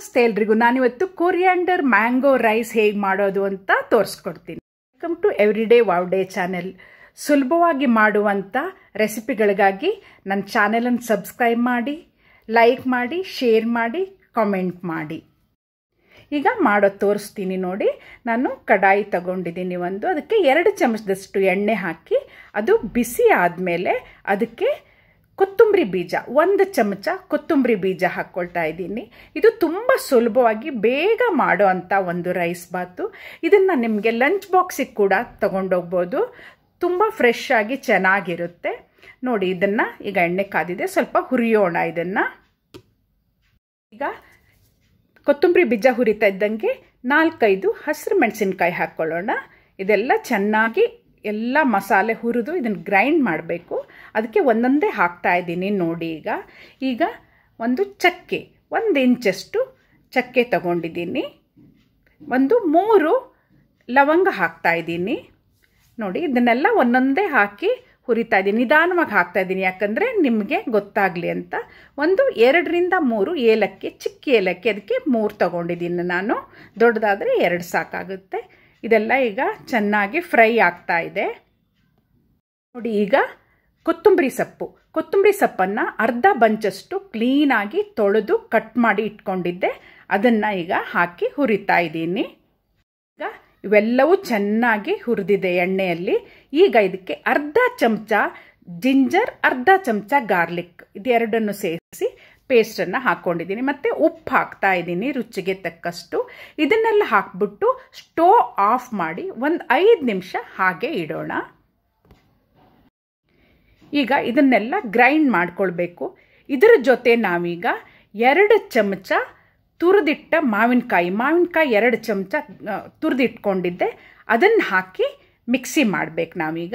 ನಮಸ್ತೆ ಎಲ್ರಿಗೂ ನಾನಿವತ್ತು ಕೊರಿಯಾಂಡರ್ ಮ್ಯಾಂಗೋ ರೈಸ್ ಹೇಗೆ ಮಾಡೋದು ಅಂತ ತೋರಿಸ್ಕೊಡ್ತೀನಿ welcome to every day wow day channel ಸುಲಭವಾಗಿ ಮಾಡುವಂಥ ರೆಸಿಪಿಗಳಿಗಾಗಿ ನನ್ನ ಚಾನೆಲನ್ನು ಸಬ್ಸ್ಕ್ರೈಬ್ ಮಾಡಿ ಲೈಕ್ ಮಾಡಿ ಶೇರ್ ಮಾಡಿ ಕಾಮೆಂಟ್ ಮಾಡಿ ಈಗ ಮಾಡೋ ತೋರಿಸ್ತೀನಿ ನೋಡಿ ನಾನು ಕಡಾಯಿ ತಗೊಂಡಿದ್ದೀನಿ ಒಂದು ಅದಕ್ಕೆ ಎರಡು ಚಮಚದಷ್ಟು ಎಣ್ಣೆ ಹಾಕಿ ಅದು ಬಿಸಿ ಆದಮೇಲೆ ಅದಕ್ಕೆ ಕೊತ್ತಂಬರಿ ಬೀಜ ಒಂದು ಚಮಚ ಕೊತ್ತಂಬರಿ ಬೀಜ ಹಾಕ್ಕೊಳ್ತಾ ಇದ್ದೀನಿ ಇದು ತುಂಬ ಸುಲಭವಾಗಿ ಬೇಗ ಮಾಡೋ ಅಂಥ ಒಂದು ರೈಸ್ ಬಾತು ಇದನ್ನು ನಿಮಗೆ ಲಂಚ್ ಬಾಕ್ಸಿಗೆ ಕೂಡ ತೊಗೊಂಡೋಗ್ಬೋದು ತುಂಬ ಫ್ರೆಶ್ ಆಗಿ ಚೆನ್ನಾಗಿರುತ್ತೆ ನೋಡಿ ಇದನ್ನು ಈಗ ಎಣ್ಣೆ ಕಾದಿದೆ ಸ್ವಲ್ಪ ಹುರಿಯೋಣ ಇದನ್ನು ಈಗ ಕೊತ್ತಂಬರಿ ಬೀಜ ಹುರಿತಾ ಇದ್ದಂಗೆ ನಾಲ್ಕೈದು ಹಸಿರು ಮೆಣಸಿನ್ಕಾಯಿ ಹಾಕ್ಕೊಳ್ಳೋಣ ಇದೆಲ್ಲ ಚೆನ್ನಾಗಿ ಎಲ್ಲ ಮಸಾಲೆ ಹುರಿದು ಇದನ್ನು ಗ್ರೈಂಡ್ ಮಾಡಬೇಕು ಅದಕ್ಕೆ ಒಂದೊಂದೇ ಹಾಕ್ತಾ ಇದ್ದೀನಿ ನೋಡಿ ಈಗ ಈಗ ಒಂದು ಚಕ್ಕೆ ಒಂದು ಇಂಚಷ್ಟು ಚಕ್ಕೆ ತಗೊಂಡಿದ್ದೀನಿ ಒಂದು ಮೂರು ಲವಂಗ ಹಾಕ್ತಾ ಇದ್ದೀನಿ ನೋಡಿ ಇದನ್ನೆಲ್ಲ ಒಂದೊಂದೇ ಹಾಕಿ ಹುರಿತಾ ಇದ್ದೀನಿ ನಿಧಾನವಾಗಿ ಹಾಕ್ತಾ ಇದ್ದೀನಿ ಯಾಕಂದರೆ ನಿಮಗೆ ಗೊತ್ತಾಗಲಿ ಅಂತ ಒಂದು ಎರಡರಿಂದ ಮೂರು ಏಲಕ್ಕಿ ಚಿಕ್ಕ ಏಲಕ್ಕಿ ಅದಕ್ಕೆ ಮೂರು ತಗೊಂಡಿದ್ದೀನಿ ನಾನು ದೊಡ್ಡದಾದರೆ ಎರಡು ಸಾಕಾಗುತ್ತೆ ಇದೆಲ್ಲ ಈಗ ಚೆನ್ನಾಗಿ ಫ್ರೈ ಆಗ್ತಾ ಇದೆ ನೋಡಿ ಈಗ ಕೊತ್ತಂಬರಿ ಸೊಪ್ಪು ಕೊತ್ತಂಬರಿ ಸೊಪ್ಪನ್ನು ಅರ್ಧ ಬಂಚಷ್ಟು ಕ್ಲೀನಾಗಿ ತೊಳೆದು ಕಟ್ ಮಾಡಿ ಇಟ್ಕೊಂಡಿದ್ದೆ ಅದನ್ನು ಈಗ ಹಾಕಿ ಹುರಿತಾ ಇದ್ದೀನಿ ಈಗ ಇವೆಲ್ಲವೂ ಚೆನ್ನಾಗಿ ಹುರಿದಿದೆ ಎಣ್ಣೆಯಲ್ಲಿ ಈಗ ಇದಕ್ಕೆ ಅರ್ಧ ಚಮಚ ಜಿಂಜರ್ ಅರ್ಧ ಚಮಚ ಗಾರ್ಲಿಕ್ ಇದೆರಡನ್ನು ಸೇರಿಸಿ ಪೇಸ್ಟನ್ನು ಹಾಕ್ಕೊಂಡಿದ್ದೀನಿ ಮತ್ತು ಉಪ್ಪು ಹಾಕ್ತಾ ಇದ್ದೀನಿ ರುಚಿಗೆ ತಕ್ಕಷ್ಟು ಇದನ್ನೆಲ್ಲ ಹಾಕ್ಬಿಟ್ಟು ಸ್ಟೋವ್ ಆಫ್ ಮಾಡಿ ಒಂದು ಐದು ನಿಮಿಷ ಹಾಗೆ ಇಡೋಣ ಈಗ ಇದನ್ನೆಲ್ಲ ಗ್ರೈಂಡ್ ಮಾಡ್ಕೊಳ್ಬೇಕು ಇದರ ಜೊತೆ ನಾವೀಗ ಎರಡು ಚಮಚ ತುರಿದಿಟ್ಟ ಮಾವಿನಕಾಯಿ ಮಾವಿನಕಾಯಿ ಎರಡು ಚಮಚ ತುರಿದಿಟ್ಕೊಂಡಿದ್ದೆ ಅದನ್ನು ಹಾಕಿ ಮಿಕ್ಸಿ ಮಾಡಬೇಕು ನಾವೀಗ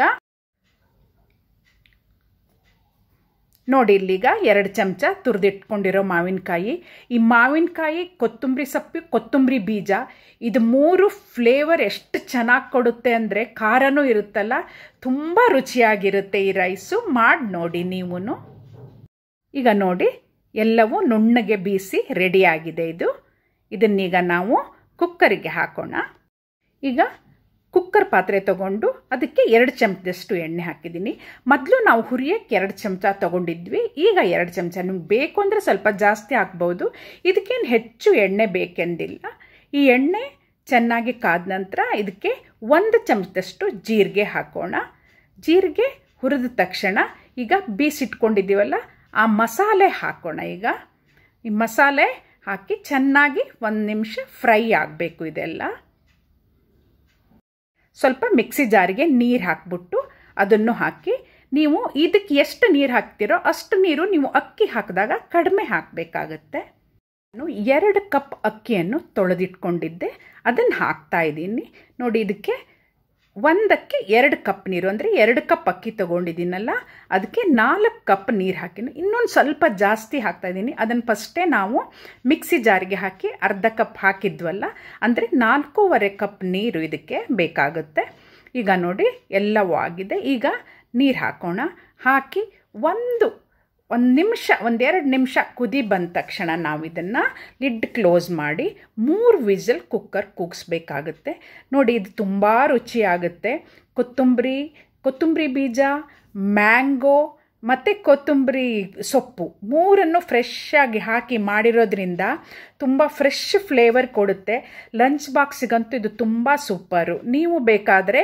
ನೋಡಿ ಇಲ್ಲಿಗ ಎರಡು ಚಮಚ ತುರಿದಿಟ್ಕೊಂಡಿರೋ ಮಾವಿನಕಾಯಿ ಈ ಮಾವಿನಕಾಯಿ ಕೊತ್ತಂಬರಿ ಸೊಪ್ಪು ಕೊತ್ತಂಬರಿ ಬೀಜ ಇದು ಮೂರು ಫ್ಲೇವರ್ ಎಷ್ಟು ಚೆನ್ನಾಗಿ ಕೊಡುತ್ತೆ ಅಂದರೆ ಖಾರನೂ ಇರುತ್ತಲ್ಲ ತುಂಬ ರುಚಿಯಾಗಿರುತ್ತೆ ಈ ರೈಸು ಮಾಡಿ ನೋಡಿ ನೀವು ಈಗ ನೋಡಿ ಎಲ್ಲವೂ ನುಣ್ಣಗೆ ಬೀಸಿ ರೆಡಿಯಾಗಿದೆ ಇದು ಇದನ್ನೀಗ ನಾವು ಕುಕ್ಕರಿಗೆ ಹಾಕೋಣ ಈಗ ಕುಕ್ಕರ್ ಪಾತ್ರೆ ತಗೊಂಡು ಅದಕ್ಕೆ ಎರಡು ಚಮಚದಷ್ಟು ಎಣ್ಣೆ ಹಾಕಿದ್ದೀನಿ ಮೊದಲು ನಾವು ಹುರಿಯಕ್ಕೆ ಎರಡು ಚಮಚ ತೊಗೊಂಡಿದ್ವಿ ಈಗ ಎರಡು ಚಮಚ ನಿಮ್ಗೆ ಬೇಕು ಅಂದರೆ ಸ್ವಲ್ಪ ಜಾಸ್ತಿ ಹಾಕ್ಬೋದು ಇದಕ್ಕೇನು ಹೆಚ್ಚು ಎಣ್ಣೆ ಬೇಕೆಂದಿಲ್ಲ ಈ ಎಣ್ಣೆ ಚೆನ್ನಾಗಿ ಕಾದ ನಂತರ ಇದಕ್ಕೆ ಒಂದು ಚಮಚದಷ್ಟು ಜೀರಿಗೆ ಹಾಕೋಣ ಜೀರಿಗೆ ಹುರಿದ ತಕ್ಷಣ ಈಗ ಬೀಸಿಟ್ಕೊಂಡಿದ್ದೀವಲ್ಲ ಆ ಮಸಾಲೆ ಹಾಕೋಣ ಈಗ ಈ ಮಸಾಲೆ ಹಾಕಿ ಚೆನ್ನಾಗಿ ಒಂದು ನಿಮಿಷ ಫ್ರೈ ಆಗಬೇಕು ಇದೆಲ್ಲ ಸ್ವಲ್ಪ ಮಿಕ್ಸಿ ಜಾರಿಗೆ ನೀರು ಹಾಕ್ಬಿಟ್ಟು ಅದನ್ನು ಹಾಕಿ ನೀವು ಇದಕ್ಕೆ ಎಷ್ಟು ನೀರು ಹಾಕ್ತಿರೋ ಅಷ್ಟು ನೀರು ನೀವು ಅಕ್ಕಿ ಹಾಕಿದಾಗ ಕಡಿಮೆ ಹಾಕಬೇಕಾಗತ್ತೆ ನಾನು ಎರಡು ಕಪ್ ಅಕ್ಕಿಯನ್ನು ತೊಳೆದಿಟ್ಕೊಂಡಿದ್ದೆ ಅದನ್ನು ಹಾಕ್ತಾ ಇದ್ದೀನಿ ನೋಡಿ ಇದಕ್ಕೆ ಒಂದಕ್ಕೆ ಎರಡು ಕಪ್ ನೀರು ಅಂದರೆ ಎರಡು ಕಪ್ ಅಕ್ಕಿ ತೊಗೊಂಡಿದ್ದೀನಲ್ಲ ಅದಕ್ಕೆ ನಾಲ್ಕು ಕಪ್ ನೀರು ಹಾಕಿನ ಇನ್ನೊಂದು ಸ್ವಲ್ಪ ಜಾಸ್ತಿ ಹಾಕ್ತಾ ಇದ್ದೀನಿ ಅದನ್ನು ಫಸ್ಟೇ ನಾವು ಮಿಕ್ಸಿ ಜಾರಿಗೆ ಹಾಕಿ ಅರ್ಧ ಕಪ್ ಹಾಕಿದ್ವಲ್ಲ ಅಂದರೆ ನಾಲ್ಕೂವರೆ ಕಪ್ ನೀರು ಇದಕ್ಕೆ ಬೇಕಾಗುತ್ತೆ ಈಗ ನೋಡಿ ಎಲ್ಲವೂ ಆಗಿದೆ ಈಗ ನೀರು ಹಾಕೋಣ ಹಾಕಿ ಒಂದು ಒಂದು ನಿಮಿಷ ಒಂದೆರಡು ನಿಮಿಷ ಕುದಿ ಬಂದ ತಕ್ಷಣ ನಾವು ಇದನ್ನು ಲಿಡ್ ಕ್ಲೋಸ್ ಮಾಡಿ ಮೂರು ವಿಸಲ್ ಕುಕ್ಕರ್ ಕೂಗಿಸ್ಬೇಕಾಗುತ್ತೆ ನೋಡಿ ಇದು ತುಂಬ ರುಚಿಯಾಗುತ್ತೆ ಕೊತ್ತಂಬರಿ ಕೊತ್ತಂಬರಿ ಬೀಜ ಮ್ಯಾಂಗೋ ಮತ್ತು ಕೊತ್ತಂಬರಿ ಸೊಪ್ಪು ಮೂರನ್ನು ಫ್ರೆಶ್ ಆಗಿ ಹಾಕಿ ಮಾಡಿರೋದ್ರಿಂದ ತುಂಬ ಫ್ರೆಶ್ ಫ್ಲೇವರ್ ಕೊಡುತ್ತೆ ಲಂಚ್ ಬಾಕ್ಸಿಗಂತೂ ಇದು ತುಂಬ ಸೂಪರು ನೀವು ಬೇಕಾದರೆ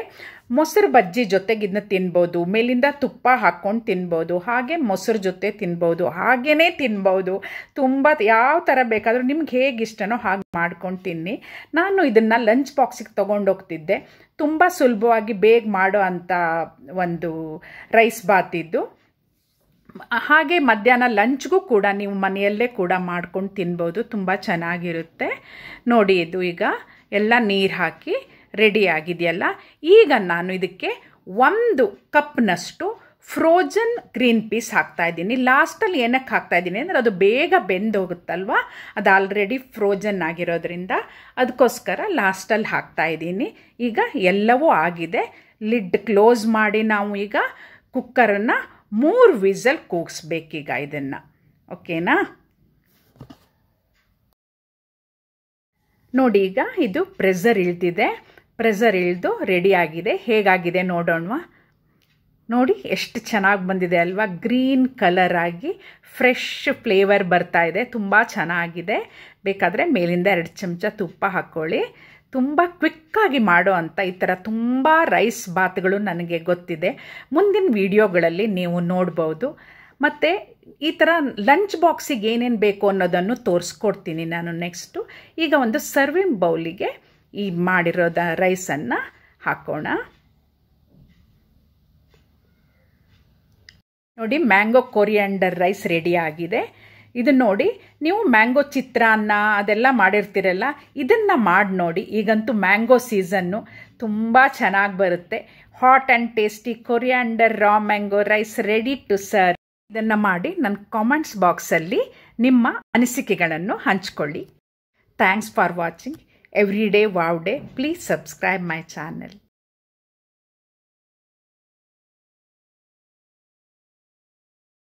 ಮೊಸರು ಬಜ್ಜಿ ಜೊತೆಗೆ ಇದನ್ನ ತಿನ್ಬೋದು ಮೇಲಿಂದ ತುಪ್ಪ ಹಾಕ್ಕೊಂಡು ತಿನ್ಬೋದು ಹಾಗೆ ಮೊಸರು ಜೊತೆ ತಿನ್ಬೋದು ಹಾಗೇ ತಿನ್ಬೋದು ತುಂಬ ಯಾವ ಥರ ಬೇಕಾದರೂ ನಿಮ್ಗೆ ಹೇಗಿಷ್ಟನೋ ಹಾಗೆ ಮಾಡ್ಕೊಂಡು ತಿನ್ನಿ ನಾನು ಇದನ್ನು ಲಂಚ್ ಬಾಕ್ಸಿಗೆ ತೊಗೊಂಡೋಗ್ತಿದ್ದೆ ತುಂಬ ಸುಲಭವಾಗಿ ಬೇಗ ಮಾಡೋ ಅಂಥ ಒಂದು ರೈಸ್ ಬಾತ್ ಹಾಗೆ ಮಧ್ಯಾಹ್ನ ಲಂಚ್ಗೂ ಕೂಡ ನೀವು ಮನೆಯಲ್ಲೇ ಕೂಡ ಮಾಡ್ಕೊಂಡು ತಿನ್ಬೋದು ತುಂಬ ಚೆನ್ನಾಗಿರುತ್ತೆ ನೋಡಿ ಇದು ಈಗ ಎಲ್ಲ ನೀರು ಹಾಕಿ ರೆಡಿ ಆಗಿದೆಯಲ್ಲ ಈಗ ನಾನು ಇದಕ್ಕೆ ಒಂದು ಕಪ್ನಷ್ಟು ಫ್ರೋಜನ್ ಗ್ರೀನ್ ಪೀಸ್ ಹಾಕ್ತಾ ಇದ್ದೀನಿ ಲಾಸ್ಟಲ್ಲಿ ಏನಕ್ಕೆ ಹಾಕ್ತಾ ಇದ್ದೀನಿ ಅಂದರೆ ಅದು ಬೇಗ ಬೆಂದೋಗುತ್ತಲ್ವ ಅದು ಆಲ್ರೆಡಿ ಫ್ರೋಜನ್ ಆಗಿರೋದ್ರಿಂದ ಅದಕ್ಕೋಸ್ಕರ ಲಾಸ್ಟಲ್ಲಿ ಹಾಕ್ತಾ ಇದ್ದೀನಿ ಈಗ ಎಲ್ಲವೂ ಆಗಿದೆ ಲಿಡ್ ಕ್ಲೋಸ್ ಮಾಡಿ ನಾವು ಈಗ ಕುಕ್ಕರನ್ನು ಮೂರು ವಿಸಲ್ ಕೂಗಿಸ್ಬೇಕೀಗ ಇದನ್ನು ಓಕೆನಾ ನೋಡಿ ಈಗ ಇದು ಪ್ರೆಸರ್ ಇಳ್ದಿದೆ ಪ್ರೆಸರ್ ಇಳಿದು ರೆಡಿಯಾಗಿದೆ ಹೇಗಾಗಿದೆ ನೋಡೋಣವಾ ನೋಡಿ ಎಷ್ಟು ಚೆನ್ನಾಗಿ ಬಂದಿದೆ ಅಲ್ವಾ ಗ್ರೀನ್ ಕಲರ್ ಆಗಿ ಫ್ರೆಶ್ ಫ್ಲೇವರ್ ಬರ್ತಾ ಇದೆ ತುಂಬ ಚೆನ್ನಾಗಿದೆ ಬೇಕಾದರೆ ಮೇಲಿಂದ ಎರಡು ಚಮಚ ತುಪ್ಪ ಹಾಕ್ಕೊಳ್ಳಿ ತುಂಬ ಕ್ವಿಕ್ಕಾಗಿ ಮಾಡೋ ಅಂತ ಈ ಥರ ತುಂಬ ರೈಸ್ ಬಾತ್ಗಳು ನನಗೆ ಗೊತ್ತಿದೆ ಮುಂದಿನ ವಿಡಿಯೋಗಳಲ್ಲಿ ನೀವು ನೋಡ್ಬೋದು ಮತ್ತು ಈ ಥರ ಲಂಚ್ ಬಾಕ್ಸಿಗೆ ಏನೇನು ಬೇಕು ಅನ್ನೋದನ್ನು ತೋರಿಸ್ಕೊಡ್ತೀನಿ ನಾನು ನೆಕ್ಸ್ಟು ಈಗ ಒಂದು ಸರ್ವಿಂಗ್ ಬೌಲಿಗೆ ಈ ಮಾಡಿರೋದ ರೈಸನ್ನು ಹಾಕೋಣ ನೋಡಿ ಮ್ಯಾಂಗೋ ಕೊರಿಯಾಂಡರ್ ರೈಸ್ ರೆಡಿ ಆಗಿದೆ ಇದನ್ನ ನೋಡಿ ನೀವು ಮ್ಯಾಂಗೋ ಚಿತ್ರಾನ್ನ ಅದೆಲ್ಲ ಮಾಡಿರ್ತೀರಲ್ಲ ಇದನ್ನು ಮಾಡಿ ನೋಡಿ ಈಗಂತೂ ಮ್ಯಾಂಗೋ ಸೀಸನ್ನು ತುಂಬ ಚೆನ್ನಾಗಿ ಬರುತ್ತೆ hot and tasty coriander raw mango rice ready to serve ಇದನ್ನು ಮಾಡಿ ನನ್ನ ಕಾಮೆಂಟ್ಸ್ ಬಾಕ್ಸಲ್ಲಿ ನಿಮ್ಮ ಅನಿಸಿಕೆಗಳನ್ನು ಹಂಚ್ಕೊಳ್ಳಿ thanks for watching every day wow day please subscribe my channel